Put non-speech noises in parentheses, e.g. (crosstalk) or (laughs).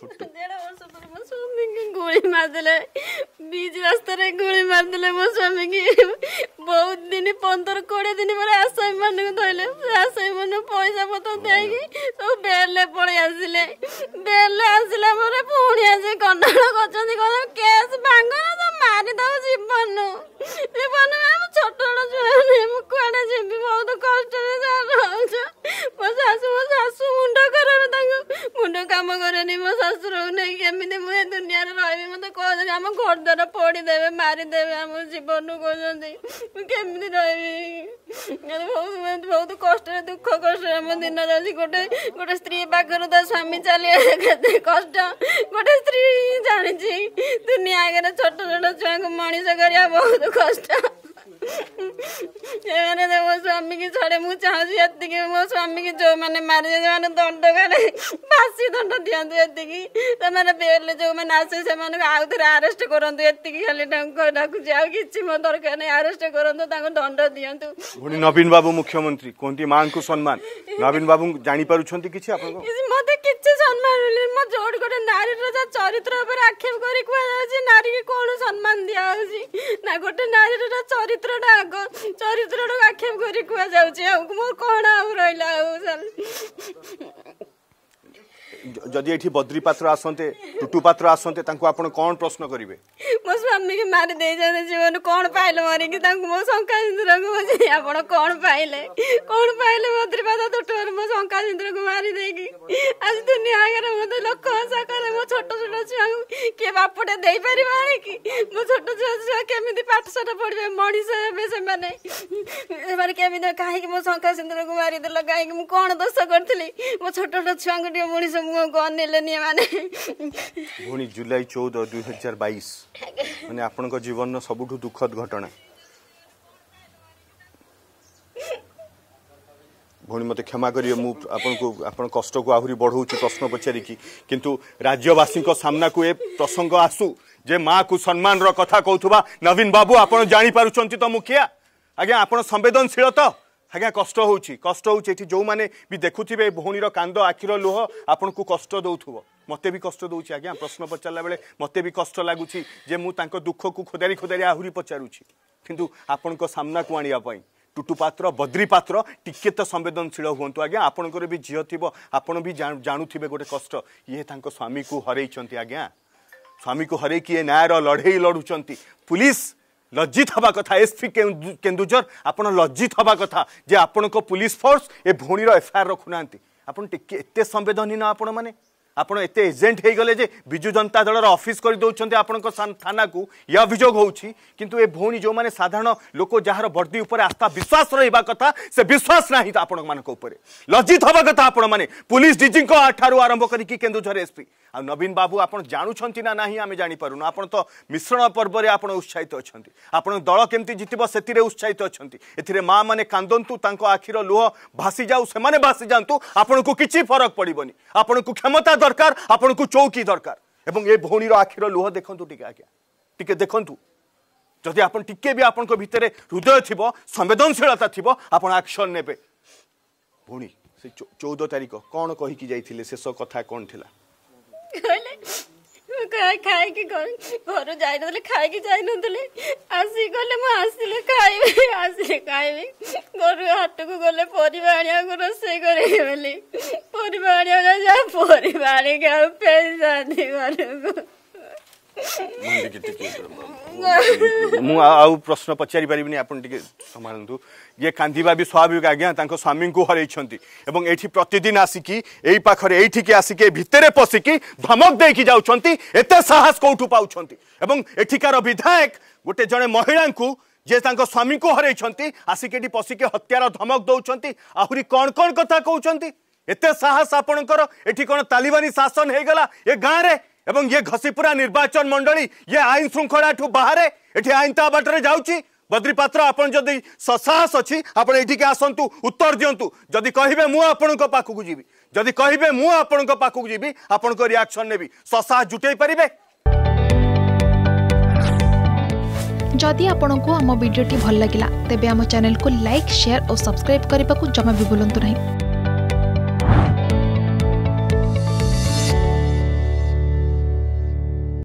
ছোট্ট স্বামীকে (laughs) গুলি মারদেলে বীজ রাস্তায় গুলি মারদেলে মো স্বামীকে বহুত দিন পনের কোড়ি দিন পরে আসামি মানুষ ধরলে আসামি মানুষ পয়সা পত্র দিয়ে সব বেলে পড়ে আসলে বেলে আসলে পরে পুঁ আসি কন্নাড় করছেন কেস ভাঙ ଦେବେନି ମୋ ଶ୍ୱଶୁରକୁ ନେଇ କେମିତି ମୁଁ ଏ ଦୁନିଆରେ ରହିବି ମୋତେ କହୁଛନ୍ତି ଆମ ଘର ଦ୍ୱାରା ପୋଡ଼ିଦେବେ ମାରିଦେବେ ଆମ ଜୀବନରୁ କହୁଛନ୍ତି ମୁଁ କେମିତି ରହିବି ବହୁତ ବହୁତ କଷ୍ଟରେ ଦୁଃଖ କଷ୍ଟରେ ଆମ ଦିନ ଯାଉଛି ଗୋଟେ ଗୋଟେ ସ୍ତ୍ରୀ ପାଖରୁ ତା ସ୍ୱାମୀ ଚାଲିବା କେତେ କଷ୍ଟ ଗୋଟେ ସ୍ତ୍ରୀ ଜାଣିଛି ଦୁନିଆ ଆଗରେ ଛୋଟ ଛୋଟ ଛୁଆଙ୍କୁ ମଣିଷ କରିବା ବହୁତ କଷ୍ଟ ସେମାନେ ମୋ ସ୍ୱାମୀକି ଛାଡ଼େ ମୁଁ ଚାହୁଁଛି ଏତିକି ମୋ ସ୍ୱାମୀକି ଯେଉଁମାନେ ମାରିବେ ସେମାନେ ଦଣ୍ଡ କରେ ବାସି ଦଣ୍ଡ ଦିଅନ୍ତୁ ଏତିକି ସେମାନେ ବେଲ୍ରେ ଯେଉଁମାନେ ଆସିବେ ସେମାନଙ୍କୁ ଆଉ ଥରେ ଆରେଷ୍ଟ କରନ୍ତୁ ଏତିକି ଖାଲି ତାଙ୍କୁ ଡାକୁଛି ଆଉ କିଛି ମୋ ଦରକାର ନାହିଁ ଆରେଷ୍ଟ କରନ୍ତୁ ତାଙ୍କୁ ଦଣ୍ଡ ଦିଅନ୍ତୁ ପୁଣି ନବୀନ ବାବୁ ମୁଖ୍ୟମନ୍ତ୍ରୀ କୁହନ୍ତି ମାଙ୍କୁ ସମ୍ମାନ ନବୀନ ବାବୁ ଜାଣିପାରୁଛନ୍ତି କିଛି ଆପଣ ମୋତେ କିଛି ସମ୍ମାନ ମିଳିନି ମୋ ଯୋଉଠି ଗୋଟେ ନାରୀର ତା ଚରିତ୍ର ଉପରେ ଆକ୍ଷେପ କରି କୁହାଯାଉଛି ନାରୀକି କ'ଣ ସମ୍ମାନ ଦିଆହେଉଛି ନା ଗୋଟେ ନାରୀର ଚରିତ୍ର ଡାକ ଚରିତ୍ର ଡାକ ଆକ୍ଷେପ କରି କୁହାଯାଉଛି ଆଉ ମୋର କ'ଣ ଆଉ ରହିଲା ଆଉ ଯଦି ଏଠି ବଦ୍ରି ପାତ୍ର ଆସନ୍ତେ ଟୁଟୁ ପାତ୍ର ଆସନ୍ତେ ତାଙ୍କୁ ଆପଣ କ'ଣ ପ୍ରଶ୍ନ କରିବେ ମୋ ସ୍ୱାମୀକି ମାରି ଦେଇଛନ୍ତି ଜୀବନ କ'ଣ ପାଇଲେ ମରିକି ତାଙ୍କୁ ମୋ ଶଙ୍କା ସିନ୍ଦୁରକୁ ବୁଝି ଆପଣ କ'ଣ ପାଇଲେ କ'ଣ ପାଇଲେ ବଦ୍ରି ପାତ୍ର ଟୁଟୁରୁ ମୋ ଶଙ୍କା ସିନ୍ଦୁରକୁ ମାରି ଦେଇକି ଆଜି ଦୁନିଆ ଗୋଟେ ଦେଇପାରିବାନି କି ମୋ ଛୋଟ ଛୋଟ ଛୁଆ କେମିତି ପାଠଶାଠ ପଢ଼ିବେ ମଣିଷ ହେବେ ସେମାନେ ସେମାନେ କେମିତି କାହିଁକି ମୋ ଶଙ୍ଖା ସିନ୍ଦୁରକୁ ମାରିଦେଲ କାହିଁକି ମୁଁ କ'ଣ ଦୋଷ କରିଥିଲି ମୋ ଛୋଟ ଛୋଟ ଛୁଆଙ୍କୁ ଟିକେ ମଣିଷ ମୁହଁକୁ ଅନେଇଲେନି ଏମାନେ ଭଉଣୀ ଜୁଲାଇ ଚଉଦ ଦୁଇ ହଜାର ବାଇଶ ମାନେ ଆପଣଙ୍କ ଜୀବନର ସବୁଠୁ ଦୁଃଖଦ ଘଟଣା ଭଉଣୀ ମୋତେ କ୍ଷମା କରିବେ ମୁଁ ଆପଣଙ୍କୁ ଆପଣ କଷ୍ଟକୁ ଆହୁରି ବଢ଼ଉଛି ପ୍ରଶ୍ନ ପଚାରିକି କିନ୍ତୁ ରାଜ୍ୟବାସୀଙ୍କ ସାମ୍ନାକୁ ଏ ପ୍ରସଙ୍ଗ ଆସୁ ଯେ ମାଆକୁ ସମ୍ମାନର କଥା କହୁଥିବା ନବୀନ ବାବୁ ଆପଣ ଜାଣିପାରୁଛନ୍ତି ତ ମୁଖିଆ ଆଜ୍ଞା ଆପଣ ସମ୍ବେଦନଶୀଳ ତ ଆଜ୍ଞା କଷ୍ଟ ହେଉଛି କଷ୍ଟ ହେଉଛି ଏଠି ଯେଉଁମାନେ ବି ଦେଖୁଥିବେ ଭଉଣୀର କାନ୍ଦ ଆଖିର ଲୁହ ଆପଣଙ୍କୁ କଷ୍ଟ ଦେଉଥିବ ମୋତେ ବି କଷ୍ଟ ଦେଉଛି ଆଜ୍ଞା ପ୍ରଶ୍ନ ପଚାରିଲା ବେଳେ ମୋତେ ବି କଷ୍ଟ ଲାଗୁଛି ଯେ ମୁଁ ତାଙ୍କ ଦୁଃଖକୁ ଖୋଦାରି ଖୋଦାରି ଆହୁରି ପଚାରୁଛି କିନ୍ତୁ ଆପଣଙ୍କ ସାମ୍ନାକୁ ଆଣିବା ପାଇଁ টুটু পাত্র বদ্রি পাত্র টিকে তো সংবেদনশীল হুম আজ্ঞা আপনার বি ঝিও থিব আপন বি জাণুথিবে গোটে কষ্ট ইয়ে তাঙ্ক স্বামী কু হরাইছেন আজ্ঞা স্বামী কু হরাইকি এ ন্যায়র লড়াই লড়ুছেন পুলিশ লজ্জিত হওয়া কথা এসপি কেন্দুঝর আপনার লজ্জিত হওয়া কথা যে আপনার পুলিশ ফোর্স এ ভৌণীর এফআইআর রখু না আপনার টিকি এত সংবেদনহীন আপনার आपत एत एजेंट होगले विजु जनता दल रफिस् करदे आप थाना को ये अभोग हो ए भौणी जो मैंने साधारण लोक जार बर्दी पर आस्था विश्वास रहा कथा से विश्वास ना तो आपण मानते लज्जित हवा कथा आपण मैंने पुलिस डीजी ठारूँ आरंभ करूर एसपी आ नवीन बाबू आप जानुंट ना ना आम जापर आप मिश्रण पर्व में आप उत्साहित अच्छा आप दल केमी जितब से उत्साहित अच्छा एथेरे माँ मैंने कांदतु आखिर लुह भासी जाऊ से भासी जातु आपण को किसी फरक पड़े आपण क्षमता দরকার আপনার চৌকি দরকার এবং এই ভৌণীর আখির লুহ দেখুন টিকে আজ্ঞা টিকে দেখুন যদি আপনার টিকে বি আপনার ভিতরে হৃদয় থিব সংবেদনশীলতা থিব আপনার আকশন নেবে ভৌণী সে চৌদ তারিখ কণ কহিকি যাই শেষ কথা কণ লা ଖାଇକି ଘରୁ ଯାଇନଥିଲେ ଖାଇକି ଯାଇନଥିଲେ ଆସିକି ଗଲେ ମୁଁ ଆସିଲେ ଖାଇବି ଆସିଲେ ଖାଇବି ଘରୁ ହାଟକୁ ଗଲେ ପରିବା ଆଣିବାକୁ ରୋଷେଇ କରିବି ବୋଲି ପରିବା ଆଣିବାକୁ ଯାହା ପରିବା ଆଣିକି ଆଉ ଫେରିଥାନ୍ତି ଘରକୁ ମୁଁ ଆଉ ପ୍ରଶ୍ନ ପଚାରି ପାରିବିନି ଆପଣ ଟିକେ ସମ୍ଭାଳନ୍ତୁ ଇଏ କାନ୍ଦିବା ବି ସ୍ୱାଭାବିକ ଆଜ୍ଞା ତାଙ୍କ ସ୍ୱାମୀଙ୍କୁ ହରେଇଛନ୍ତି ଏବଂ ଏଇଠି ପ୍ରତିଦିନ ଆସିକି ଏଇ ପାଖରେ ଏଇଠିକି ଆସିକି ଭିତରେ ପଶିକି ଧମକ ଦେଇକି ଯାଉଛନ୍ତି ଏତେ ସାହସ କୋଉଠୁ ପାଉଛନ୍ତି ଏବଂ ଏଠିକାର ବିଧାୟକ ଗୋଟେ ଜଣେ ମହିଳାଙ୍କୁ ଯିଏ ତାଙ୍କ ସ୍ୱାମୀଙ୍କୁ ହରେଇଛନ୍ତି ଆସିକି ଏଠି ପଶିକି ହତ୍ୟାର ଧମକ ଦେଉଛନ୍ତି ଆହୁରି କ'ଣ କ'ଣ କଥା କହୁଛନ୍ତି ଏତେ ସାହସ ଆପଣଙ୍କର ଏଠି କ'ଣ ତାଲିବାନୀ ଶାସନ ହେଇଗଲା ଏ ଗାଁରେ एवं ये घसीपुरा निर्वाचन मंडली ये आईन श्रृंखला ठू बाहर ये आईन ता बाटे जाऊँगी बद्री पात्र आपड़ी ससाहस अच्छी आपठिक आसतु उत्तर दिंतु जदि कहे मुखकू जी जदि कहे मुखकू जी आपण रिएक्शन ने ससाह जुटे पारे जदि आपण को आम भिडी भल लगा तेब चैनल को लाइक सेयार और सब्सक्राइब करने को जमा भी बुलां नहीं